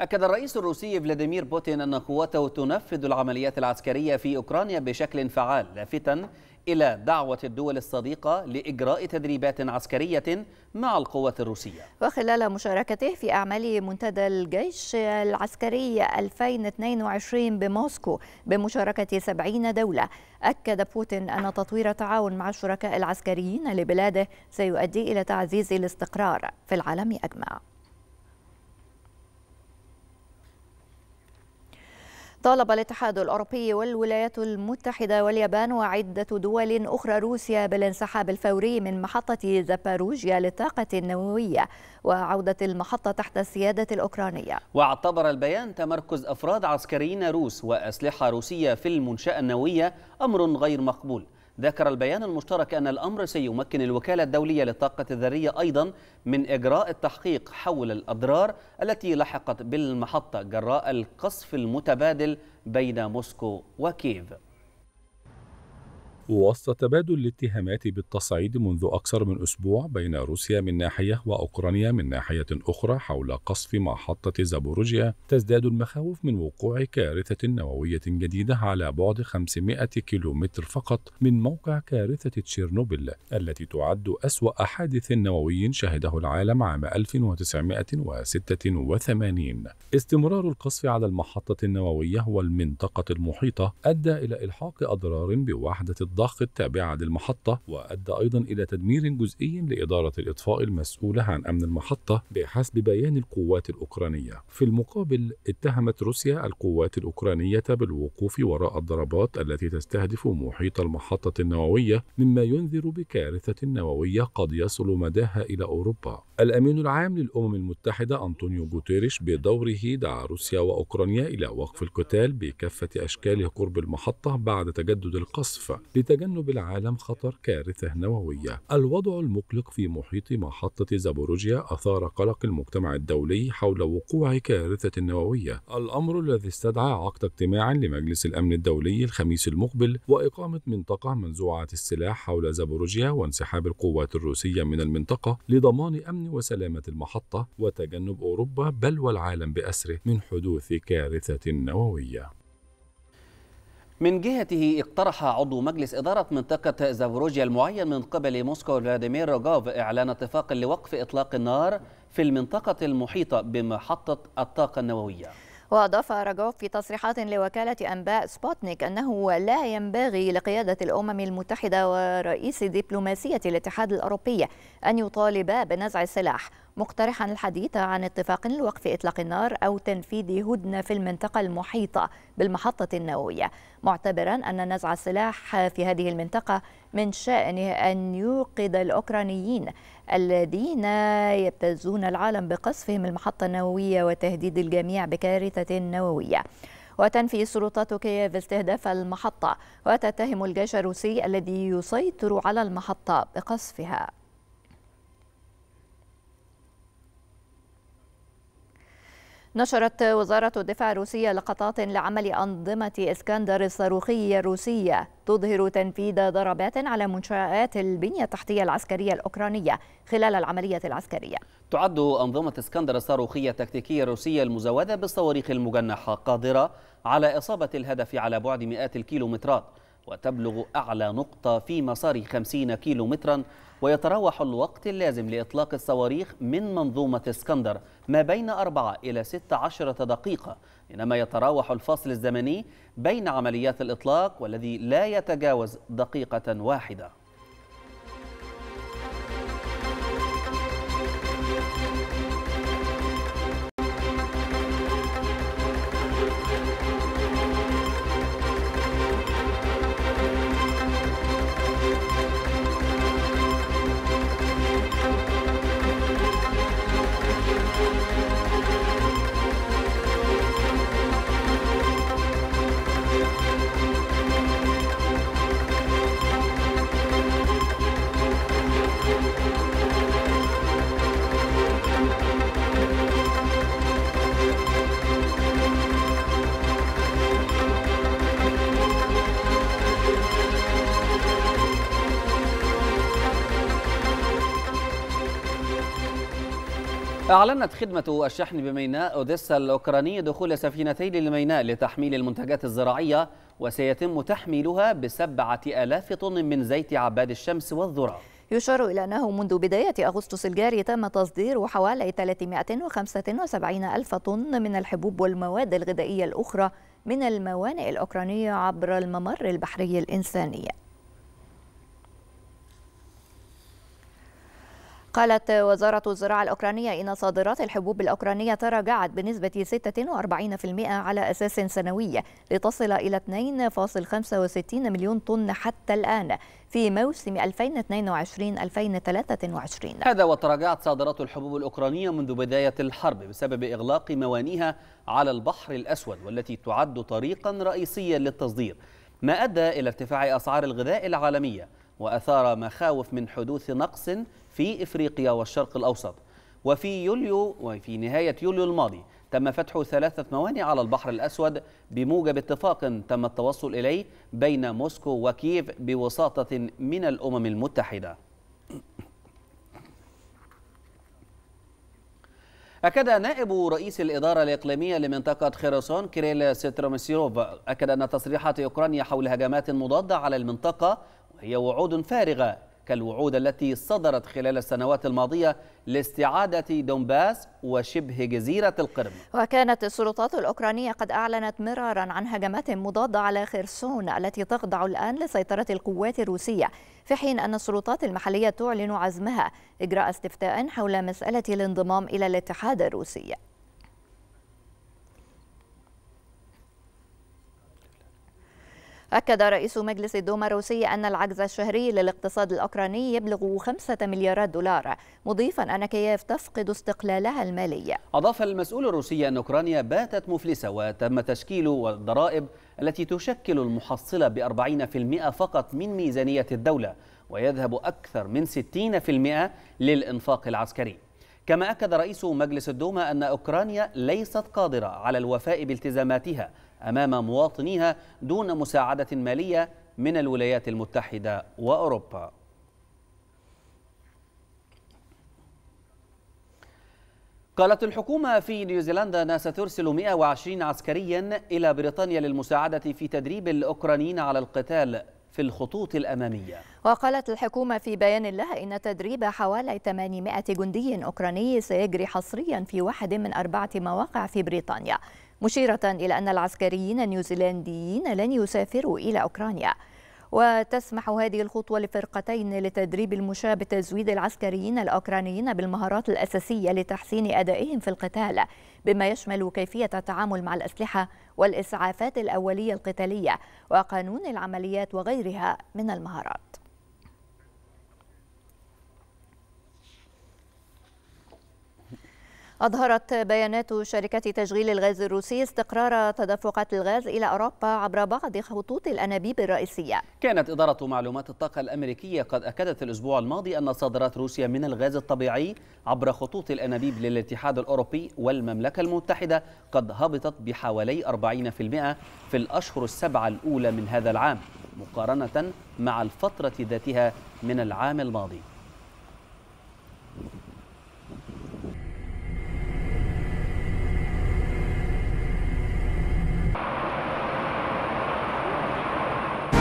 أكد الرئيس الروسي فلاديمير بوتين أن قواته تنفذ العمليات العسكرية في أوكرانيا بشكل فعال لافتا إلى دعوة الدول الصديقة لإجراء تدريبات عسكرية مع القوات الروسية وخلال مشاركته في أعمال منتدى الجيش العسكري 2022 بموسكو بمشاركة 70 دولة أكد بوتين أن تطوير تعاون مع الشركاء العسكريين لبلاده سيؤدي إلى تعزيز الاستقرار في العالم أجمع طالب الاتحاد الأوروبي والولايات المتحدة واليابان وعدة دول أخرى روسيا بالانسحاب الفوري من محطة زاباروجيا للطاقة النووية وعودة المحطة تحت السيادة الأوكرانية واعتبر البيان تمركز أفراد عسكريين روس وأسلحة روسية في المنشأة النووية أمر غير مقبول ذكر البيان المشترك أن الأمر سيمكن الوكالة الدولية للطاقة الذرية أيضا من إجراء التحقيق حول الأضرار التي لحقت بالمحطة جراء القصف المتبادل بين موسكو وكييف وسط تبادل الاتهامات بالتصعيد منذ أكثر من أسبوع بين روسيا من ناحية وأوكرانيا من ناحية أخرى حول قصف محطة زابوروجيا تزداد المخاوف من وقوع كارثة نووية جديدة على بعد 500 كيلومتر فقط من موقع كارثة تشيرنوبل التي تعد أسوأ حادث نووي شهده العالم عام 1986 استمرار القصف على المحطة النووية والمنطقة المحيطة أدى إلى إلحاق أضرار بوحدة الضغط التابعة للمحطة وأدى أيضا إلى تدمير جزئي لإدارة الإطفاء المسؤولة عن أمن المحطة بحسب بيان القوات الأوكرانية في المقابل اتهمت روسيا القوات الأوكرانية بالوقوف وراء الضربات التي تستهدف محيط المحطة النووية مما ينذر بكارثة نووية قد يصل مداها إلى أوروبا الأمين العام للأمم المتحدة أنطونيو جوتيريش بدوره دعا روسيا وأوكرانيا إلى وقف القتال بكافة أشكاله قرب المحطة بعد تجدد القصف لتجنب العالم خطر كارثة نووية الوضع المقلق في محيط محطة زابوروجيا أثار قلق المجتمع الدولي حول وقوع كارثة نووية الأمر الذي استدعى عقد اجتماع لمجلس الأمن الدولي الخميس المقبل وإقامة منطقة منزوعة السلاح حول زابوروجيا وانسحاب القوات الروسية من المنطقة لضمان أمن وسلامة المحطة وتجنب أوروبا بل والعالم بأسره من حدوث كارثة نووية من جهته اقترح عضو مجلس إدارة منطقة زافروجيا المعين من قبل موسكو فلاديمير روجوف إعلان اتفاق لوقف إطلاق النار في المنطقة المحيطة بمحطة الطاقة النووية وأضاف راجوف في تصريحات لوكالة أنباء سبوتنيك أنه لا ينبغي لقيادة الأمم المتحدة ورئيس دبلوماسية الاتحاد الأوروبي أن يطالبا بنزع السلاح مقترحا الحديث عن اتفاق لوقف إطلاق النار أو تنفيذ هدنة في المنطقة المحيطة بالمحطة النووية معتبرا أن نزع السلاح في هذه المنطقة من شأنه أن يوقد الأوكرانيين الذين يبتزون العالم بقصفهم المحطة النووية وتهديد الجميع بكارثة نووية وتنفي سلطات كييف استهداف المحطة وتتهم الجيش الروسي الذي يسيطر على المحطة بقصفها نشرت وزارة الدفاع الروسية لقطات لعمل أنظمة إسكندر الصاروخية الروسية تظهر تنفيذ ضربات على منشآت البنية التحتية العسكرية الأوكرانية خلال العملية العسكرية تعد أنظمة إسكندر الصاروخية التكتيكية الروسية المزودة بالصواريخ المجنحة قادرة على إصابة الهدف على بعد مئات الكيلومترات وتبلغ أعلى نقطة في مسار 50 كيلو مترا ويتراوح الوقت اللازم لإطلاق الصواريخ من منظومة اسكندر ما بين 4 إلى 16 دقيقة بينما يتراوح الفصل الزمني بين عمليات الإطلاق والذي لا يتجاوز دقيقة واحدة أعلنت خدمة الشحن بميناء أوديسا الأوكرانية دخول سفينتين للميناء لتحميل المنتجات الزراعية وسيتم تحميلها بسبعة آلاف طن من زيت عباد الشمس والذرة يشار إلى أنه منذ بداية أغسطس الجاري تم تصدير حوالي 375 ألف طن من الحبوب والمواد الغذائية الأخرى من الموانئ الأوكرانية عبر الممر البحري الإنساني قالت وزارة الزراعة الأوكرانية إن صادرات الحبوب الأوكرانية تراجعت بنسبة 46% على أساس سنوي لتصل إلى 2.65 مليون طن حتى الآن في موسم 2022-2023 هذا وتراجعت صادرات الحبوب الأوكرانية منذ بداية الحرب بسبب إغلاق موانيها على البحر الأسود والتي تعد طريقا رئيسيا للتصدير ما أدى إلى ارتفاع أسعار الغذاء العالمية وأثار مخاوف من حدوث نقص في إفريقيا والشرق الأوسط وفي يوليو وفي نهاية يوليو الماضي تم فتح ثلاثة موانئ على البحر الأسود بموجب اتفاق تم التوصل إليه بين موسكو وكييف بوساطة من الأمم المتحدة أكد نائب رئيس الإدارة الإقليمية لمنطقة خيرسون كريل سترومسيروف أكد أن تصريحات أوكرانيا حول هجمات مضادة على المنطقة هي وعود فارغة كالوعود التي صدرت خلال السنوات الماضية لاستعادة دونباس وشبه جزيرة القرم وكانت السلطات الأوكرانية قد أعلنت مرارا عن هجمات مضادة على خرسون التي تخضع الآن لسيطرة القوات الروسية في حين أن السلطات المحلية تعلن عزمها إجراء استفتاء حول مسألة الانضمام إلى الاتحاد الروسي أكد رئيس مجلس الدوما الروسي أن العجز الشهري للاقتصاد الأوكراني يبلغ 5 مليارات دولار مضيفا أن كييف تفقد استقلالها المالي أضاف المسؤول الروسي أن أوكرانيا باتت مفلسة وتم تشكيل الضرائب التي تشكل المحصلة ب 40% فقط من ميزانية الدولة ويذهب أكثر من 60% للإنفاق العسكري كما أكد رئيس مجلس الدوما أن أوكرانيا ليست قادرة على الوفاء بالتزاماتها أمام مواطنيها دون مساعدة مالية من الولايات المتحدة وأوروبا قالت الحكومة في نيوزيلندا أنها سترسل 120 عسكريا إلى بريطانيا للمساعدة في تدريب الأوكرانيين على القتال في الخطوط الأمامية وقالت الحكومة في بيان لها إن تدريب حوالي 800 جندي أوكراني سيجري حصريا في واحد من أربعة مواقع في بريطانيا مشيرة إلى أن العسكريين النيوزيلنديين لن يسافروا إلى أوكرانيا وتسمح هذه الخطوة لفرقتين لتدريب المشاة بتزويد العسكريين الأوكرانيين بالمهارات الأساسية لتحسين أدائهم في القتال بما يشمل كيفية التعامل مع الأسلحة والإسعافات الأولية القتالية وقانون العمليات وغيرها من المهارات أظهرت بيانات شركة تشغيل الغاز الروسي استقرار تدفقات الغاز إلى أوروبا عبر بعض خطوط الأنابيب الرئيسية كانت إدارة معلومات الطاقة الأمريكية قد أكدت الأسبوع الماضي أن صادرات روسيا من الغاز الطبيعي عبر خطوط الأنابيب للاتحاد الأوروبي والمملكة المتحدة قد هبطت بحوالي 40% في الأشهر السبعة الأولى من هذا العام مقارنة مع الفترة ذاتها من العام الماضي